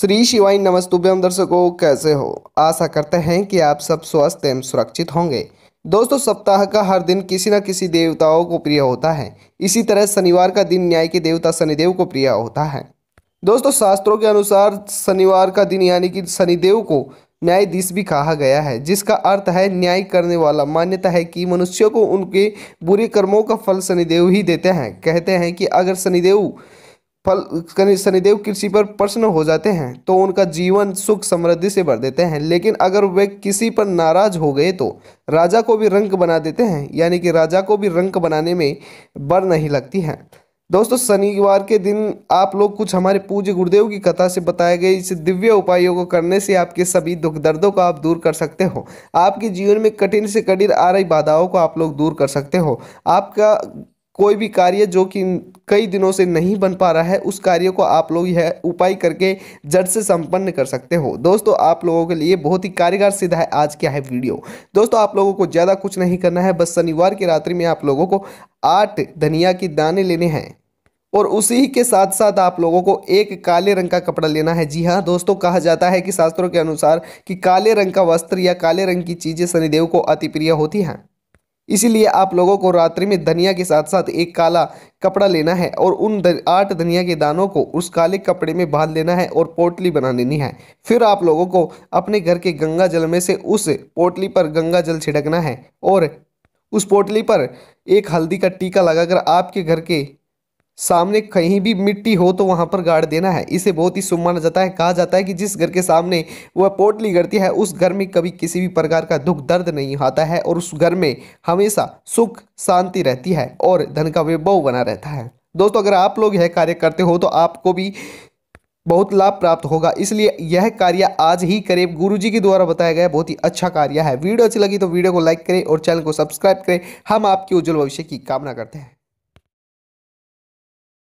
श्री शिवाय नमस्तुभ्यम दर्शकों कैसे हो आशा करते हैं कि आप सब स्वस्थ एवं सुरक्षित होंगे दोस्तों सप्ताह का हर दिन किसी न किसी देवताओं को प्रिय होता है इसी तरह शनिवार का दिन न्याय के देवता शनिदेव को प्रिय होता है दोस्तों शास्त्रों के अनुसार शनिवार का दिन यानी कि शनिदेव को न्यायाधीश भी कहा गया है जिसका अर्थ है न्याय करने वाला मान्यता है कि मनुष्यों को उनके बुरे कर्मों का फल शनिदेव ही देते हैं कहते हैं कि अगर शनिदेव फल शनिदेव कृषि पर प्रश्न हो जाते हैं तो उनका जीवन सुख समृद्धि से भर देते हैं लेकिन अगर वे किसी पर नाराज हो गए तो राजा को भी रंक बना देते हैं यानी कि राजा को भी रंक बनाने में बर नहीं लगती है दोस्तों शनिवार के दिन आप लोग कुछ हमारे पूज्य गुरुदेव की कथा से बताए गए इस दिव्य उपायों को करने से आपके सभी दुख दर्दों को आप दूर कर सकते हो आपके जीवन में कठिन से कठिन आ रही बाधाओं को आप लोग दूर कर सकते हो आपका कोई भी कार्य जो कि कई दिनों से नहीं बन पा रहा है उस कार्य को आप लोग यह उपाय करके जड़ से संपन्न कर सकते हो दोस्तों आप लोगों के लिए बहुत ही कारगर सिद्ध है आज क्या है वीडियो दोस्तों आप लोगों को ज़्यादा कुछ नहीं करना है बस शनिवार की रात्रि में आप लोगों को आठ धनिया के दाने लेने हैं और उसी के साथ साथ आप लोगों को एक काले रंग का कपड़ा लेना है जी हाँ दोस्तों कहा जाता है कि शास्त्रों के अनुसार कि काले रंग का वस्त्र या काले रंग की चीज़ें शनिदेव को अति प्रिय होती हैं इसीलिए आप लोगों को रात्रि में धनिया के साथ साथ एक काला कपड़ा लेना है और उन दन, आठ धनिया के दानों को उस काले कपड़े में बांध लेना है और पोटली बना लेनी है फिर आप लोगों को अपने घर के गंगा जल में से उस पोटली पर गंगा जल छिड़कना है और उस पोटली पर एक हल्दी का टीका लगाकर आपके घर के सामने कहीं भी मिट्टी हो तो वहाँ पर गाड़ देना है इसे बहुत ही शुभ माना जाता है कहा जाता है कि जिस घर के सामने वह पोटली गड़ती है उस घर में कभी किसी भी प्रकार का दुख दर्द नहीं आता है और उस घर में हमेशा सुख शांति रहती है और धन का वैभव बना रहता है दोस्तों अगर आप लोग यह कार्य करते हो तो आपको भी बहुत लाभ प्राप्त होगा इसलिए यह कार्य आज ही करें गुरुजी के द्वारा बताया गया बहुत ही अच्छा कार्य है वीडियो अच्छी लगी तो वीडियो को लाइक करें और चैनल को सब्सक्राइब करें हम आपके उज्जवल भविष्य की कामना करते हैं